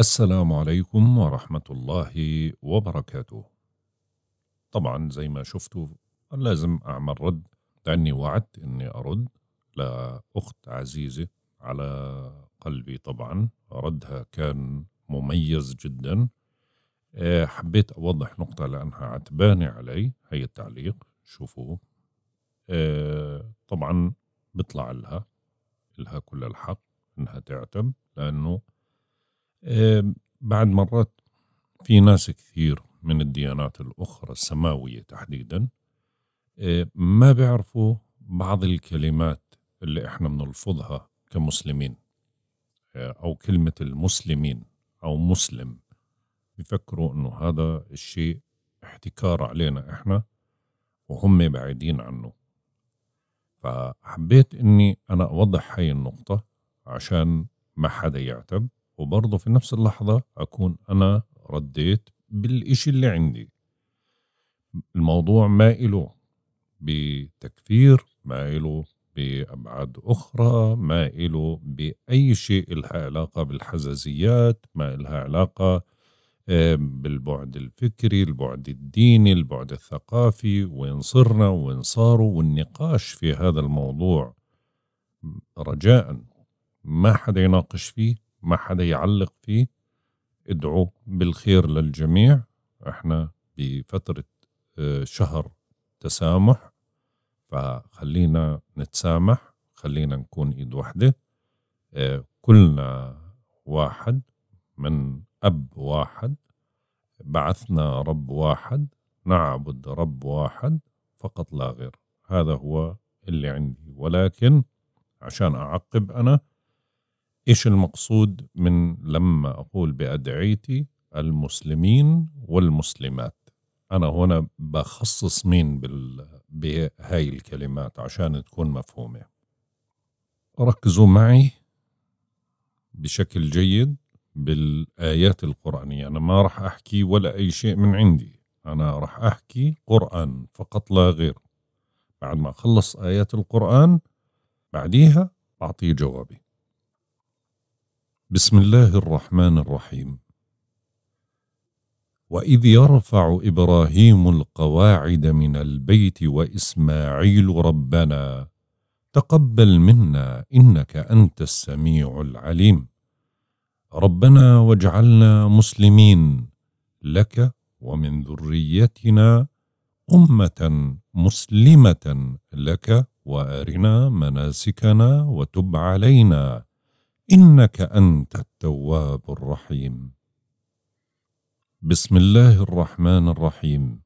السلام عليكم ورحمة الله وبركاته طبعا زي ما شفتوا لازم أعمل رد لأني وعدت أني أرد لأخت عزيزة على قلبي طبعا ردها كان مميز جدا آه، حبيت أوضح نقطة لأنها عتبانة علي هي التعليق شوفوه آه، طبعا بطلع لها لها كل الحق انها تعتب لانه إيه، بعد مرات في ناس كثير من الديانات الأخرى السماوية تحديدا إيه، ما بيعرفوا بعض الكلمات اللي احنا بنلفظها كمسلمين إيه، أو كلمة المسلمين أو مسلم بيفكروا أنه هذا الشيء احتكار علينا احنا وهم بعيدين عنه فحبيت اني انا اوضح هاي النقطة عشان ما حدا يعتب وبرضه في نفس اللحظة أكون أنا رديت بالإشي اللي عندي الموضوع ما إله بتكفير ما إله بأبعاد أخرى ما إله بأي شيء إلها علاقة بالحزازيات ما إلها علاقة آه، بالبعد الفكري البعد الديني البعد الثقافي وين صرنا وين صاروا والنقاش في هذا الموضوع رجاء ما حدا يناقش فيه ما حدا يعلق فيه ادعوا بالخير للجميع احنا بفترة آه، شهر تسامح فخلينا نتسامح خلينا نكون ايد واحدة آه، كلنا واحد من اب واحد بعثنا رب واحد نعبد رب واحد فقط لا غير هذا هو اللي عندي ولكن عشان اعقب انا إيش المقصود من لما أقول بأدعيتي المسلمين والمسلمات أنا هنا بخصص مين بهاي الكلمات عشان تكون مفهومة ركزوا معي بشكل جيد بالآيات القرآنية أنا ما راح أحكي ولا أي شيء من عندي أنا راح أحكي قرآن فقط لا غير بعد ما أخلص آيات القرآن بعديها أعطيه جوابي بسم الله الرحمن الرحيم واذ يرفع ابراهيم القواعد من البيت واسماعيل ربنا تقبل منا انك انت السميع العليم ربنا واجعلنا مسلمين لك ومن ذريتنا امه مسلمه لك وارنا مناسكنا وتب علينا انك انت التواب الرحيم بسم الله الرحمن الرحيم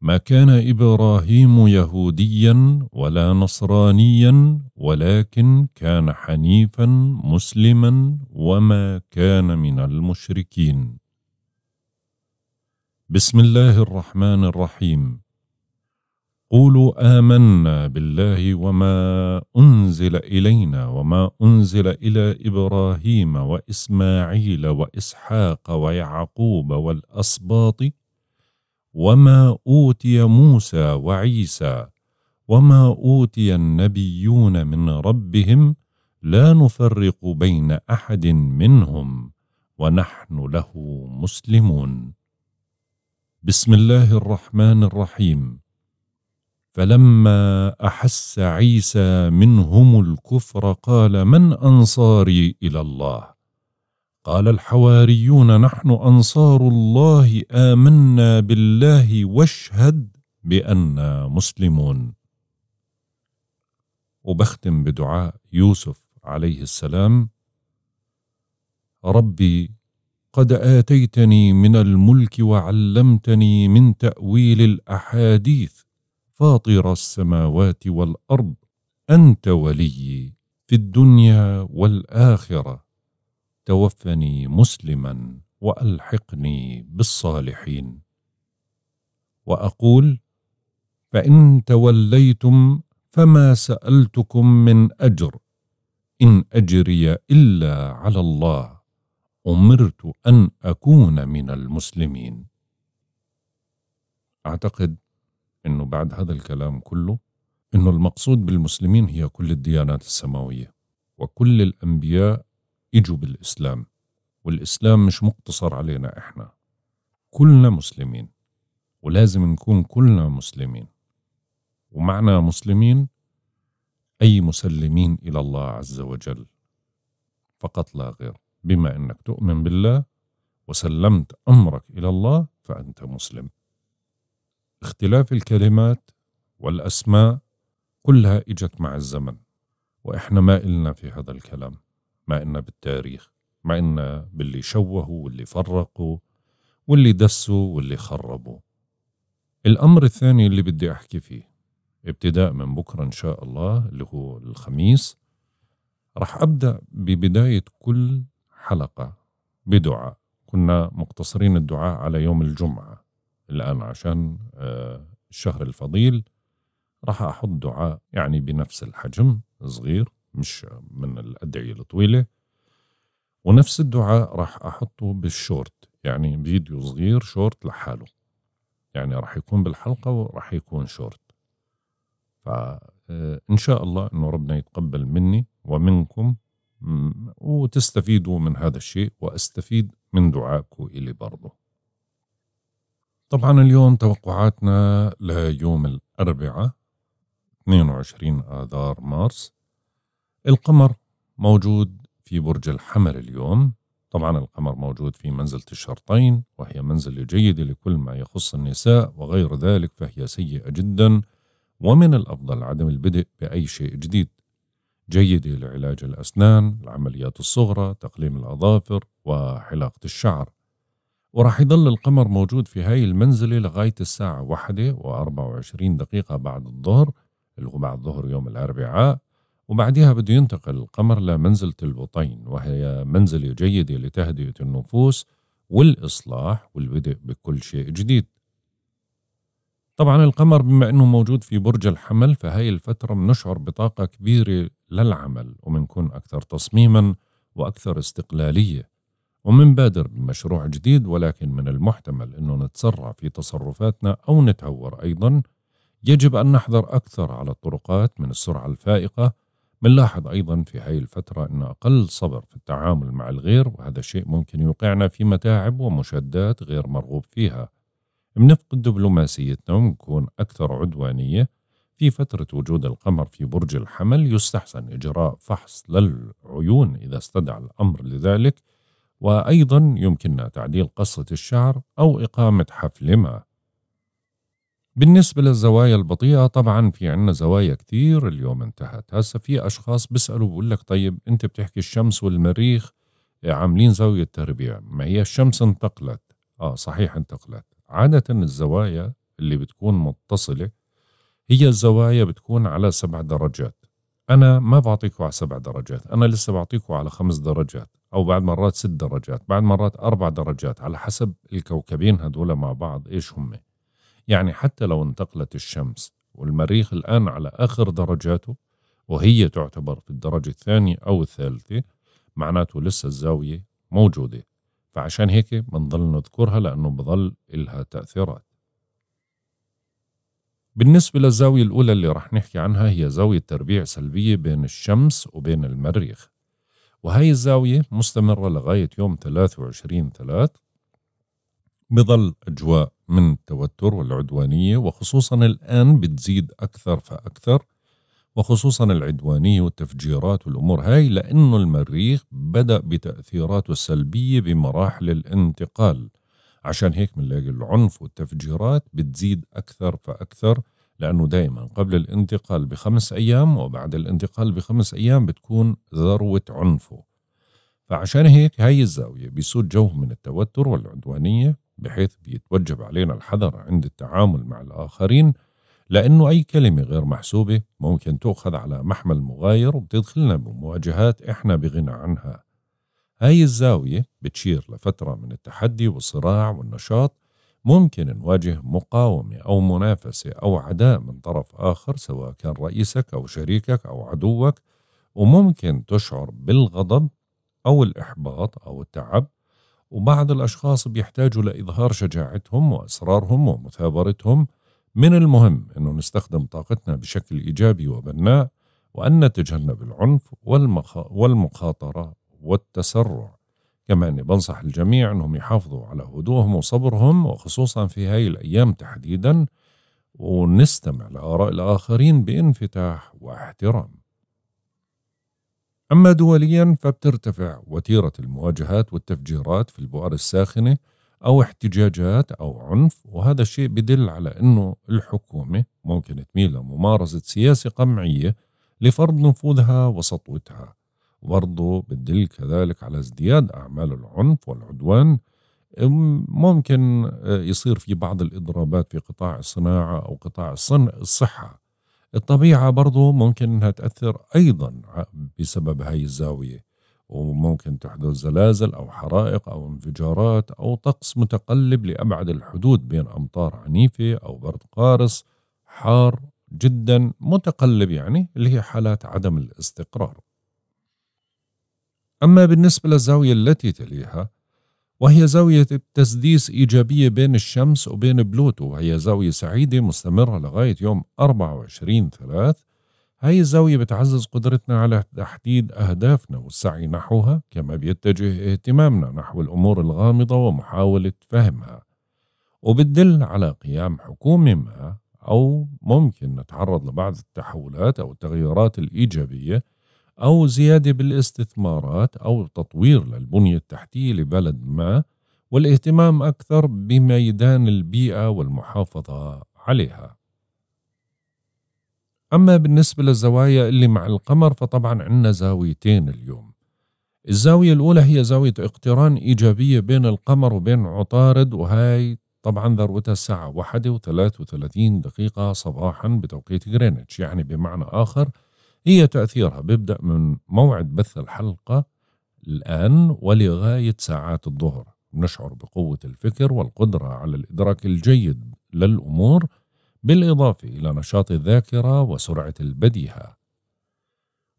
ما كان ابراهيم يهوديا ولا نصرانيا ولكن كان حنيفا مسلما وما كان من المشركين بسم الله الرحمن الرحيم قولوا آمنا بالله وما أنزل إلينا وما أنزل إلى إبراهيم وإسماعيل وإسحاق ويعقوب والأسباط وما أوتي موسى وعيسى وما أوتي النبيون من ربهم لا نفرق بين أحد منهم ونحن له مسلمون بسم الله الرحمن الرحيم فلما احس عيسى منهم الكفر قال من انصاري الى الله قال الحواريون نحن انصار الله امنا بالله واشهد بانا مسلمون وبختم بدعاء يوسف عليه السلام ربي قد اتيتني من الملك وعلمتني من تاويل الاحاديث فاطر السماوات والارض انت وليي في الدنيا والاخره توفني مسلما والحقني بالصالحين واقول فان توليتم فما سالتكم من اجر ان اجري الا على الله امرت ان اكون من المسلمين اعتقد أنه بعد هذا الكلام كله أنه المقصود بالمسلمين هي كل الديانات السماوية وكل الأنبياء إجوا بالإسلام والإسلام مش مقتصر علينا إحنا كلنا مسلمين ولازم نكون كلنا مسلمين ومعنى مسلمين أي مسلمين إلى الله عز وجل فقط لا غير بما أنك تؤمن بالله وسلمت أمرك إلى الله فأنت مسلم اختلاف الكلمات والأسماء كلها إجت مع الزمن وإحنا ما إلنا في هذا الكلام ما إلنا بالتاريخ ما إلنا باللي شوهوا واللي فرقوا واللي دسوا واللي خربوا الأمر الثاني اللي بدي أحكي فيه ابتداء من بكرة إن شاء الله اللي هو الخميس رح أبدأ ببداية كل حلقة بدعاء كنا مقتصرين الدعاء على يوم الجمعة الآن عشان آه، الشهر الفضيل راح أحط دعاء يعني بنفس الحجم صغير مش من الأدعية الطويلة ونفس الدعاء راح أحطه بالشورت يعني فيديو صغير شورت لحاله يعني راح يكون بالحلقة وراح يكون شورت فإن آه، شاء الله أنه ربنا يتقبل مني ومنكم وتستفيدوا من هذا الشيء وأستفيد من دعائكم إلي برضه طبعا اليوم توقعاتنا ليوم الأربعاء 22 آذار مارس القمر موجود في برج الحمل اليوم طبعا القمر موجود في منزلة الشرطين وهي منزلة جيدة لكل ما يخص النساء وغير ذلك فهي سيئة جدا ومن الأفضل عدم البدء بأي شيء جديد جيدة لعلاج الأسنان العمليات الصغرى تقليم الأظافر وحلاقة الشعر وراح يظل القمر موجود في هاي المنزلة لغاية الساعة واحدة وأربعة وعشرين دقيقة بعد الظهر اللي هو بعد ظهر يوم الأربعاء وبعدها بده ينتقل القمر لمنزلة البطين وهي منزلة جيدة لتهدئة النفوس والإصلاح والبدء بكل شيء جديد طبعا القمر بما أنه موجود في برج الحمل فهاي الفترة بنشعر بطاقة كبيرة للعمل وبنكون أكثر تصميما وأكثر استقلالية ومن بادر بمشروع جديد ولكن من المحتمل أنه نتسرع في تصرفاتنا أو نتهور أيضا يجب أن نحذر أكثر على الطرقات من السرعة الفائقة بنلاحظ أيضا في هاي الفترة أن أقل صبر في التعامل مع الغير وهذا الشيء ممكن يوقعنا في متاعب ومشادات غير مرغوب فيها بنفقد دبلوماسيتنا ونكون أكثر عدوانية في فترة وجود القمر في برج الحمل يستحسن إجراء فحص للعيون إذا استدعى الأمر لذلك وأيضا يمكننا تعديل قصة الشعر أو إقامة حفل ما بالنسبة للزوايا البطيئة طبعا في عنا زوايا كثير اليوم انتهت هسا في أشخاص بيسألوا بقول لك طيب أنت بتحكي الشمس والمريخ عاملين زاوية تربيع ما هي الشمس انتقلت آه صحيح انتقلت عادة الزوايا اللي بتكون متصلة هي الزوايا بتكون على سبع درجات أنا ما بعطيكوا على سبع درجات أنا لسه بعطيكوا على خمس درجات أو بعد مرات ست درجات بعد مرات أربع درجات على حسب الكوكبين هدول مع بعض إيش هم يعني حتى لو انتقلت الشمس والمريخ الآن على آخر درجاته وهي تعتبر في الدرجة الثانية أو الثالثة معناته لسه الزاوية موجودة فعشان هيك بنضل نذكرها لأنه بضل إلها تأثيرات بالنسبة للزاوية الأولى اللي رح نحكي عنها هي زاوية تربيع سلبية بين الشمس وبين المريخ وهي الزاوية مستمرة لغاية يوم 23 3 بظل أجواء من التوتر والعدوانية وخصوصا الآن بتزيد أكثر فأكثر وخصوصا العدوانية والتفجيرات والأمور هاي لأنه المريخ بدأ بتأثيراته السلبية بمراحل الانتقال عشان هيك بنلاقي العنف والتفجيرات بتزيد أكثر فأكثر لأنه دائما قبل الانتقال بخمس أيام وبعد الانتقال بخمس أيام بتكون ذروة عنفه فعشان هيك هاي الزاوية بيسود جو من التوتر والعدوانية بحيث بيتوجب علينا الحذر عند التعامل مع الآخرين لأنه أي كلمة غير محسوبة ممكن تؤخذ على محمل مغاير وبتدخلنا بمواجهات إحنا بغنى عنها هاي الزاوية بتشير لفترة من التحدي والصراع والنشاط ممكن نواجه مقاومة أو منافسة أو عداء من طرف آخر سواء كان رئيسك أو شريكك أو عدوك وممكن تشعر بالغضب أو الإحباط أو التعب وبعض الأشخاص بيحتاجوا لإظهار شجاعتهم وأسرارهم ومثابرتهم من المهم أنه نستخدم طاقتنا بشكل إيجابي وبناء وأن نتجنب العنف والمخ... والمخاطرة والتسرع كما أني بنصح الجميع أنهم يحافظوا على هدوءهم وصبرهم وخصوصا في هاي الأيام تحديدا ونستمع لآراء الآخرين بانفتاح واحترام أما دوليا فبترتفع وتيرة المواجهات والتفجيرات في البؤر الساخنة أو احتجاجات أو عنف وهذا الشيء بدل على أنه الحكومة ممكن تميل لممارسة سياسة قمعية لفرض نفوذها وسطوتها برضه بتدل كذلك على ازدياد أعمال العنف والعدوان ممكن آه، يصير في بعض الإضرابات في قطاع الصناعة أو قطاع الصن الصحة الطبيعة برضه ممكن أنها تأثر أيضا بسبب هاي الزاوية وممكن تحدث زلازل أو حرائق أو انفجارات أو طقس متقلب لأبعد الحدود بين أمطار عنيفة أو برد قارس حار جدا متقلب يعني اللي هي حالات عدم الاستقرار أما بالنسبة للزاوية التي تليها وهي زاوية التسديس إيجابية بين الشمس وبين بلوتو وهي زاوية سعيدة مستمرة لغاية يوم 24 3 هاي الزاوية بتعزز قدرتنا على تحديد أهدافنا والسعي نحوها كما بيتجه اهتمامنا نحو الأمور الغامضة ومحاولة فهمها وبتدل على قيام حكومة ما أو ممكن نتعرض لبعض التحولات أو التغيرات الإيجابية أو زيادة بالاستثمارات أو تطوير للبنية التحتية لبلد ما والاهتمام أكثر بميدان البيئة والمحافظة عليها أما بالنسبة للزوايا اللي مع القمر فطبعا عندنا زاويتين اليوم الزاوية الأولى هي زاوية اقتران إيجابية بين القمر وبين عطارد وهاي طبعا ذروتها الساعة واحدة وثلاث وثلاثين دقيقة صباحا بتوقيت غرينتش يعني بمعنى آخر هي تأثيرها بيبدأ من موعد بث الحلقة الآن ولغاية ساعات الظهر نشعر بقوة الفكر والقدرة على الإدراك الجيد للأمور بالإضافة إلى نشاط الذاكرة وسرعة البديهة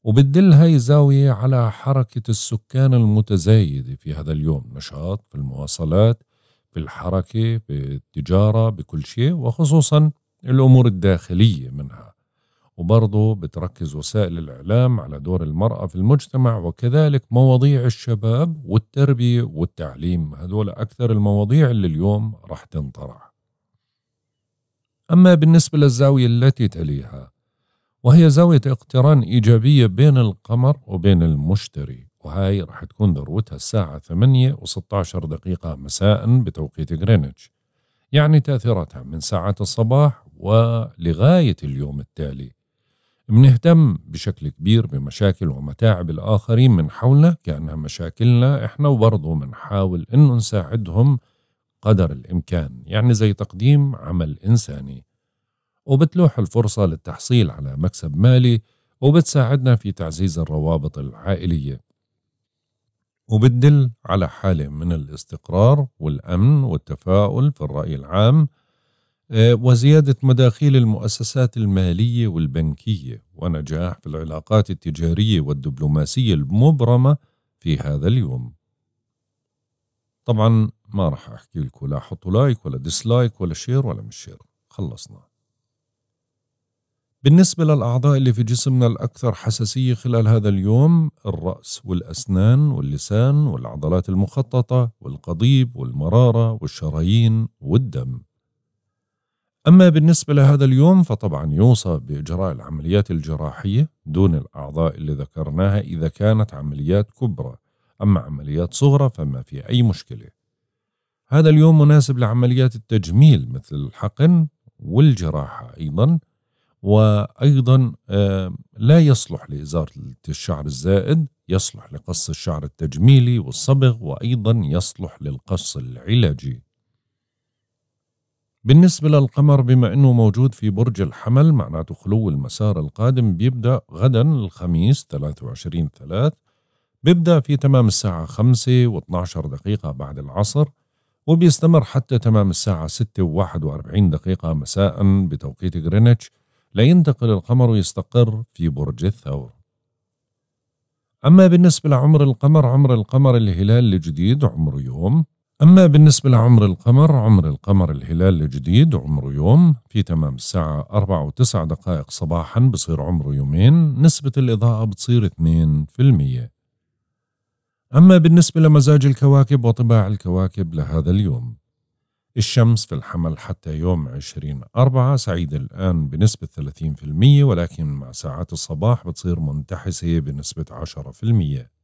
وبتدل هاي الزاوية على حركة السكان المتزايدة في هذا اليوم نشاط في المواصلات في الحركة في التجارة بكل شيء وخصوصا الأمور الداخلية منها وبرضه بتركز وسائل الإعلام على دور المرأة في المجتمع وكذلك مواضيع الشباب والتربية والتعليم هذول أكثر المواضيع اللي اليوم رح تنطرح أما بالنسبة للزاوية التي تليها وهي زاوية اقتران إيجابية بين القمر وبين المشتري وهاي رح تكون ذروتها الساعة 8 و16 دقيقة مساء بتوقيت غرينتش يعني تأثيراتها من ساعات الصباح ولغاية اليوم التالي بنهتم بشكل كبير بمشاكل ومتاعب الآخرين من حولنا كأنها مشاكلنا إحنا وبرضه بنحاول إنه نساعدهم قدر الإمكان يعني زي تقديم عمل إنساني وبتلوح الفرصة للتحصيل على مكسب مالي وبتساعدنا في تعزيز الروابط العائلية وبتدل على حالة من الاستقرار والأمن والتفاؤل في الرأي العام آه، وزيادة مداخيل المؤسسات المالية والبنكية ونجاح في العلاقات التجارية والدبلوماسية المبرمة في هذا اليوم طبعا ما راح أحكي لكم لا حطوا لايك ولا ديسلايك ولا شير ولا مش شير خلصنا بالنسبة للأعضاء اللي في جسمنا الأكثر حساسية خلال هذا اليوم الرأس والأسنان واللسان والعضلات المخططة والقضيب والمرارة والشرايين والدم أما بالنسبة لهذا اليوم فطبعا يوصى بإجراء العمليات الجراحية دون الأعضاء اللي ذكرناها إذا كانت عمليات كبرى أما عمليات صغرى فما في أي مشكلة هذا اليوم مناسب لعمليات التجميل مثل الحقن والجراحة أيضا وأيضا آه، لا يصلح لإزارة الشعر الزائد يصلح لقص الشعر التجميلي والصبغ وأيضا يصلح للقص العلاجي بالنسبة للقمر بما أنه موجود في برج الحمل معناته خلو المسار القادم بيبدأ غدا الخميس 23 3 بيبدأ في تمام الساعة 5 و12 دقيقة بعد العصر وبيستمر حتى تمام الساعة 6 و41 دقيقة مساء بتوقيت غرينتش لينتقل القمر ويستقر في برج الثور أما بالنسبة لعمر القمر عمر القمر الهلال الجديد عمره يوم أما بالنسبة لعمر القمر عمر القمر الهلال الجديد عمره يوم في تمام الساعة أربعة و دقائق صباحا بصير عمره يومين نسبة الإضاءة بتصير 2% أما بالنسبة لمزاج الكواكب وطباع الكواكب لهذا اليوم الشمس في الحمل حتى يوم عشرين أربعة سعيدة الآن بنسبة ثلاثين في المية ولكن مع ساعات الصباح بتصير منتحسة بنسبة عشرة في المية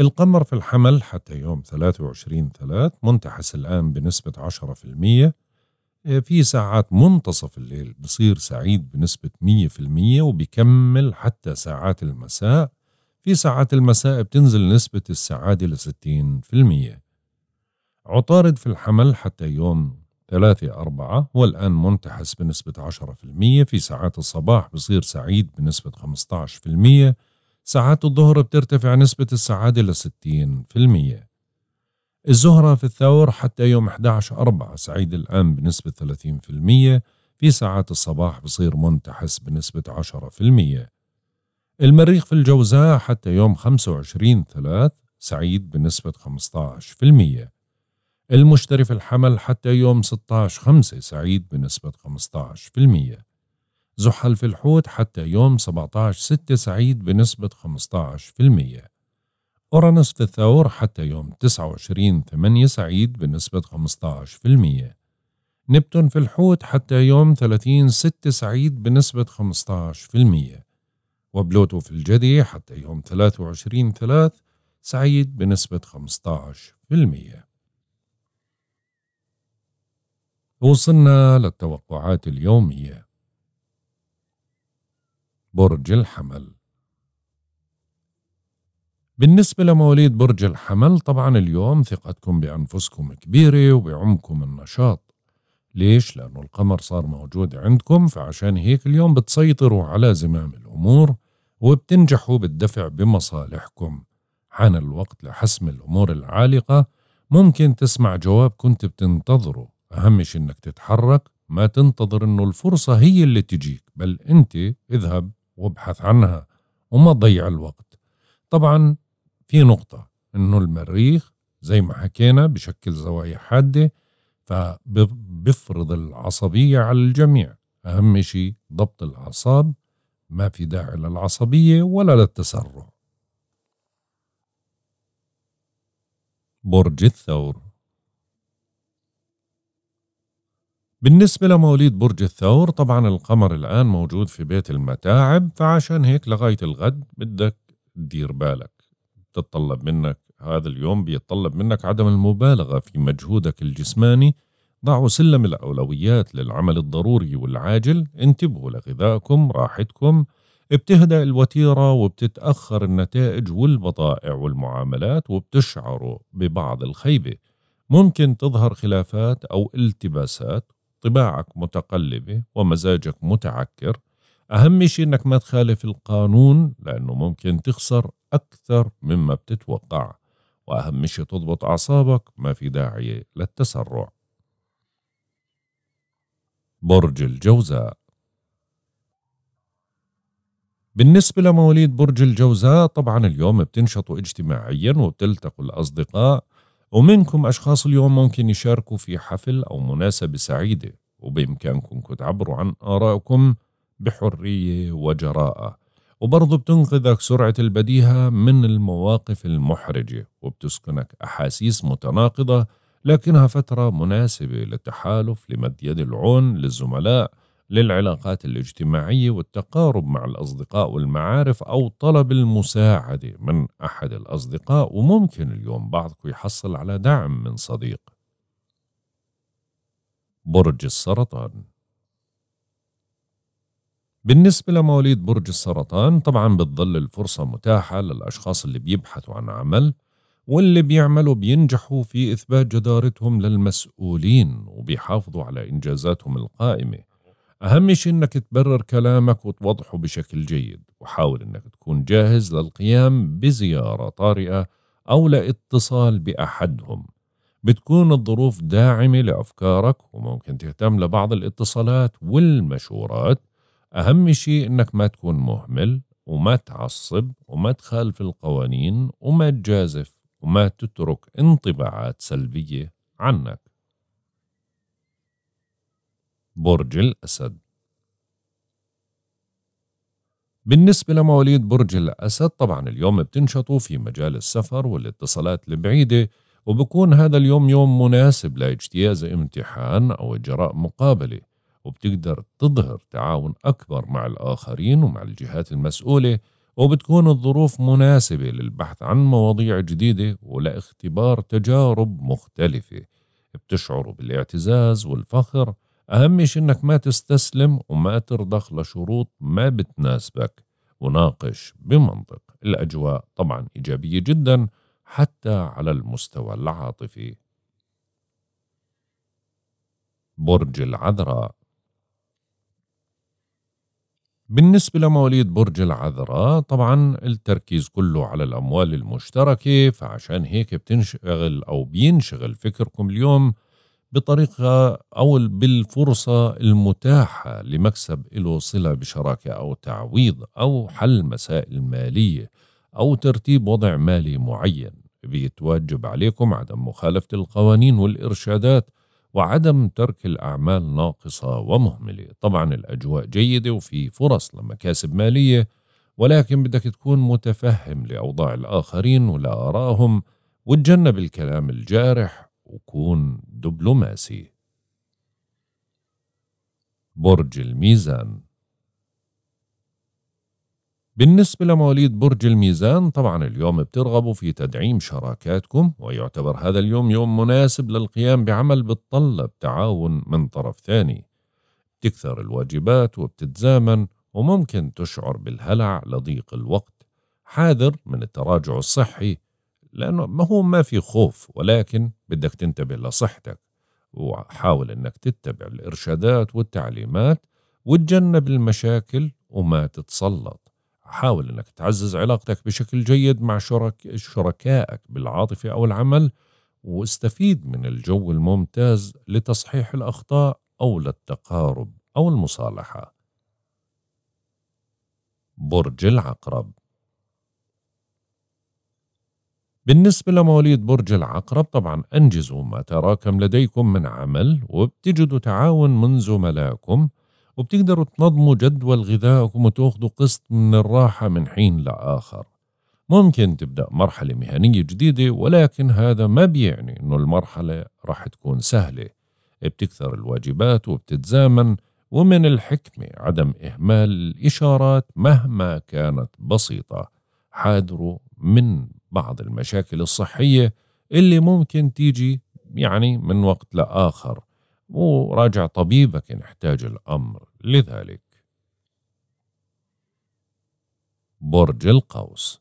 القمر في الحمل حتى يوم 23 3 منتحس الآن بنسبة 10% آه، في ساعات منتصف الليل بصير سعيد بنسبة 100% وبكمل حتى ساعات المساء في ساعات المساء بتنزل نسبة السعادة ل 60% عطارد في الحمل حتى يوم 3 أربعة والآن منتحس بنسبة 10% في ساعات الصباح بصير سعيد بنسبة خمستاش في ساعات الظهر بترتفع نسبة السعادة لستين في المية الزهرة في الثور حتى يوم 11 أربعة سعيد الآن بنسبة 30% في المية في ساعات الصباح بصير منتحس بنسبة 10% المريخ في الجوزاء حتى يوم 25 ثلاث سعيد بنسبة 15% المشتري في الحمل حتى يوم 16 خمسة سعيد بنسبة 15% زحل في الحوت حتى يوم 17/6 سعيد بنسبة 15%، أورانوس في الثور حتى يوم 29/8 سعيد بنسبة 15%، نبتون في الحوت حتى يوم 30/6 سعيد بنسبة 15%، وبلوتو في الجدي حتى يوم 23/3 سعيد بنسبة 15%. وصلنا للتوقعات اليوميه برج الحمل بالنسبة لمواليد برج الحمل طبعا اليوم ثقتكم بأنفسكم كبيرة وبعمكم النشاط ليش؟ لأنه القمر صار موجود عندكم فعشان هيك اليوم بتسيطروا على زمام الأمور وبتنجحوا بالدفع بمصالحكم حان الوقت لحسم الأمور العالقة ممكن تسمع جواب كنت بتنتظره أهم شيء إنك تتحرك ما تنتظر إنه الفرصة هي اللي تجيك بل أنت اذهب وابحث عنها وما تضيع الوقت طبعا في نقطة انه المريخ زي ما حكينا بشكل زوايا حادة فبفرض العصبية على الجميع أهم شيء ضبط الأعصاب ما في داعي للعصبية ولا للتسرع برج الثور بالنسبة لمواليد برج الثور طبعا القمر الآن موجود في بيت المتاعب فعشان هيك لغاية الغد بدك تدير بالك تتطلب منك هذا اليوم بيتطلب منك عدم المبالغة في مجهودك الجسماني ضعوا سلم الأولويات للعمل الضروري والعاجل انتبهوا لغذائكم راحتكم بتهدأ الوتيرة وبتتأخر النتائج والبضائع والمعاملات وبتشعروا ببعض الخيبة ممكن تظهر خلافات أو التباسات طباعك متقلبة ومزاجك متعكر أهم شيء أنك ما تخالف القانون لأنه ممكن تخسر أكثر مما بتتوقع وأهم شيء تضبط أعصابك ما في داعي للتسرع برج الجوزاء بالنسبة لمواليد برج الجوزاء طبعا اليوم بتنشطوا اجتماعيا وبتلتقوا الأصدقاء ومنكم أشخاص اليوم ممكن يشاركوا في حفل أو مناسبة سعيدة وبإمكانكم تعبروا عن آرائكم بحرية وجراءة وبرضه بتنقذك سرعة البديهة من المواقف المحرجة وبتسكنك أحاسيس متناقضة لكنها فترة مناسبة للتحالف لمد يد العون للزملاء للعلاقات الاجتماعية والتقارب مع الأصدقاء والمعارف أو طلب المساعدة من أحد الأصدقاء وممكن اليوم بعضكم يحصل على دعم من صديق برج السرطان بالنسبة لمواليد برج السرطان طبعا بتظل الفرصة متاحة للأشخاص اللي بيبحثوا عن عمل واللي بيعملوا بينجحوا في إثبات جدارتهم للمسؤولين وبيحافظوا على إنجازاتهم القائمة أهم شيء إنك تبرر كلامك وتوضحه بشكل جيد وحاول إنك تكون جاهز للقيام بزيارة طارئة أو لاتصال بأحدهم بتكون الظروف داعمة لأفكارك وممكن تهتم لبعض الاتصالات والمشورات أهم شيء إنك ما تكون مهمل وما تعصب وما تخالف القوانين وما تجازف وما تترك انطباعات سلبية عنك برج الأسد بالنسبة لمواليد برج الأسد طبعا اليوم بتنشطوا في مجال السفر والاتصالات البعيدة وبكون هذا اليوم يوم مناسب لاجتياز امتحان أو إجراء مقابلة وبتقدر تظهر تعاون أكبر مع الآخرين ومع الجهات المسؤولة وبتكون الظروف مناسبة للبحث عن مواضيع جديدة ولاختبار تجارب مختلفة بتشعروا بالاعتزاز والفخر أهم شيء إنك ما تستسلم وما ترضخ لشروط ما بتناسبك وناقش بمنطق الأجواء طبعا إيجابية جدا حتى على المستوى العاطفي برج العذراء بالنسبة لمواليد برج العذراء طبعا التركيز كله على الأموال المشتركة فعشان هيك بتنشغل أو بينشغل فكركم اليوم بطريقة أو بالفرصة المتاحة لمكسب له صلة بشراكة أو تعويض أو حل مسائل مالية أو ترتيب وضع مالي معين بيتواجب عليكم عدم مخالفة القوانين والإرشادات وعدم ترك الأعمال ناقصة ومهملة طبعا الأجواء جيدة وفي فرص لمكاسب مالية ولكن بدك تكون متفهم لأوضاع الآخرين ولآرائهم وتجنب الكلام الجارح وكون دبلوماسي برج الميزان بالنسبة لمواليد برج الميزان طبعا اليوم بترغبوا في تدعيم شراكاتكم ويعتبر هذا اليوم يوم مناسب للقيام بعمل بتطلب تعاون من طرف ثاني بتكثر الواجبات وبتتزامن وممكن تشعر بالهلع لضيق الوقت حاذر من التراجع الصحي لأنه ما هو ما في خوف ولكن بدك تنتبه لصحتك وحاول أنك تتبع الإرشادات والتعليمات وتجنب المشاكل وما تتسلط حاول أنك تعزز علاقتك بشكل جيد مع شرك شركائك بالعاطفة أو العمل واستفيد من الجو الممتاز لتصحيح الأخطاء أو للتقارب أو المصالحة برج العقرب بالنسبة لمواليد برج العقرب طبعا أنجزوا ما تراكم لديكم من عمل وبتجدوا تعاون من زملائكم وبتقدروا تنظموا جدول غذائكم وتاخذوا قسط من الراحة من حين لآخر ممكن تبدأ مرحلة مهنية جديدة ولكن هذا ما بيعني أنه المرحلة راح تكون سهلة بتكثر الواجبات وبتتزامن ومن الحكمة عدم إهمال الإشارات مهما كانت بسيطة حاذروا من بعض المشاكل الصحية اللي ممكن تيجي يعني من وقت لآخر وراجع طبيبك إن احتاج الأمر لذلك برج القوس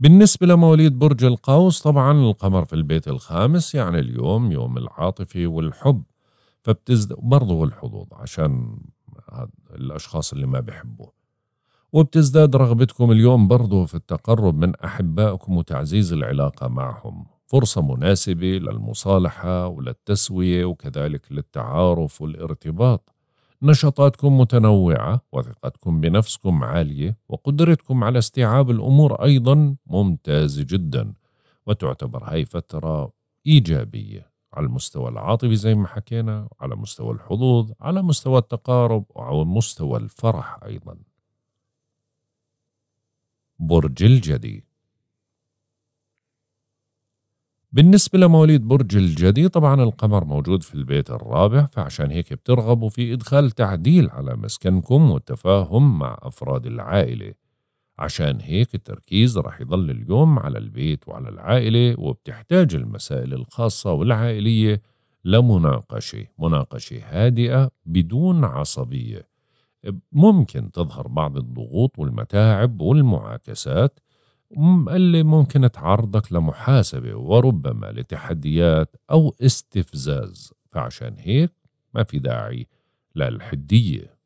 بالنسبة لمواليد برج القوس طبعا القمر في البيت الخامس يعني اليوم يوم العاطفة والحب فبتزد برضه الحظوظ عشان الأشخاص اللي ما بيحبوه وبتزداد رغبتكم اليوم برضه في التقرب من أحبائكم وتعزيز العلاقة معهم فرصة مناسبة للمصالحة وللتسوية وكذلك للتعارف والارتباط نشاطاتكم متنوعة وثقتكم بنفسكم عالية وقدرتكم على استيعاب الأمور أيضا ممتازة جدا وتعتبر هاي فترة إيجابية على المستوى العاطفي زي ما حكينا على مستوى الحظوظ على مستوى التقارب وعلى مستوى الفرح أيضا برج الجدي بالنسبة لمواليد برج الجدي طبعا القمر موجود في البيت الرابع فعشان هيك بترغبوا في إدخال تعديل على مسكنكم والتفاهم مع أفراد العائلة عشان هيك التركيز رح يضل اليوم على البيت وعلى العائلة وبتحتاج المسائل الخاصة والعائلية لمناقشة مناقشة هادئة بدون عصبية ممكن تظهر بعض الضغوط والمتاعب والمعاكسات اللي ممكن تعرضك لمحاسبة وربما لتحديات أو استفزاز فعشان هيك ما في داعي للحدية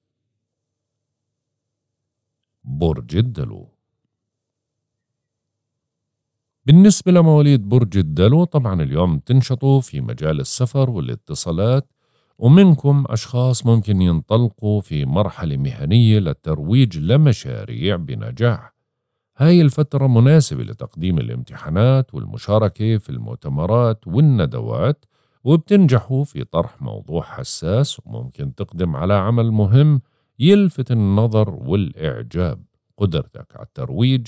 برج الدلو بالنسبة لمواليد برج الدلو طبعا اليوم تنشطوا في مجال السفر والاتصالات ومنكم أشخاص ممكن ينطلقوا في مرحلة مهنية للترويج لمشاريع بنجاح هاي الفترة مناسبة لتقديم الامتحانات والمشاركة في المؤتمرات والندوات وبتنجحوا في طرح موضوع حساس وممكن تقدم على عمل مهم يلفت النظر والإعجاب قدرتك على الترويج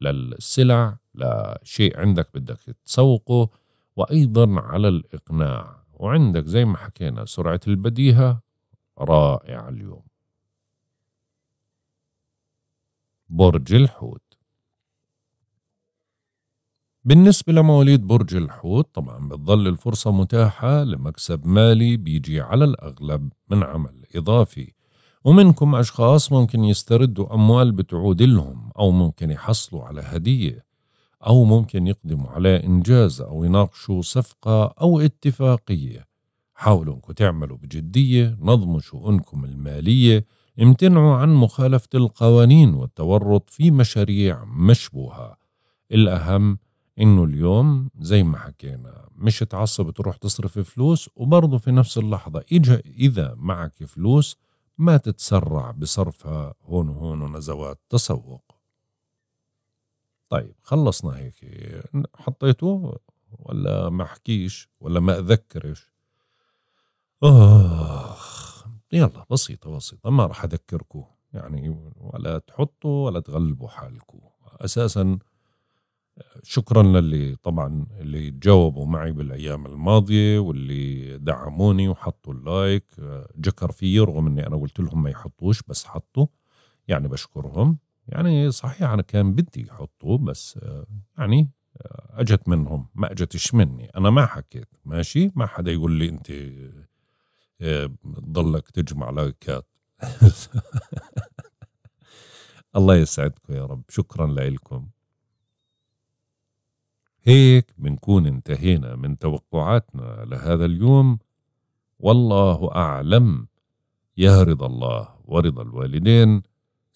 للسلع لشيء عندك بدك تسوقه وأيضا على الإقناع وعندك زي ما حكينا سرعة البديهة رائعة اليوم برج الحوت بالنسبة لمواليد برج الحوت طبعا بتظل الفرصة متاحة لمكسب مالي بيجي على الأغلب من عمل إضافي ومنكم أشخاص ممكن يستردوا أموال بتعود لهم أو ممكن يحصلوا على هدية أو ممكن يقدموا على إنجاز أو يناقشوا صفقة أو اتفاقية حاولوا أنكم تعملوا بجدية نظموا شؤونكم المالية امتنعوا عن مخالفة القوانين والتورط في مشاريع مشبوهة الأهم إنه اليوم زي ما حكينا مش تعصب تروح تصرف فلوس وبرضه في نفس اللحظة إذا معك فلوس ما تتسرع بصرفها هون وهون ونزوات تسوق طيب خلصنا هيك حطيته ولا ما احكيش ولا ما اذكرش اخ يلا بسيطة بسيطة ما راح اذكركم يعني ولا تحطوا ولا تغلبوا حالكم اساسا شكرا للي طبعا اللي تجاوبوا معي بالايام الماضيه واللي دعموني وحطوا اللايك جكر فيه رغم اني انا قلت لهم ما يحطوش بس حطوا يعني بشكرهم يعني صحيح أنا كان بدي احطه بس آه، يعني آه، أجت منهم ما أجتش مني أنا ما حكيت ماشي ما حدا يقول لي أنت آه، ضلك تجمع لايكات الله يسعدكم يا رب شكرا لكم هيك بنكون انتهينا من توقعاتنا لهذا اليوم والله أعلم يا رضا الله ورضا الوالدين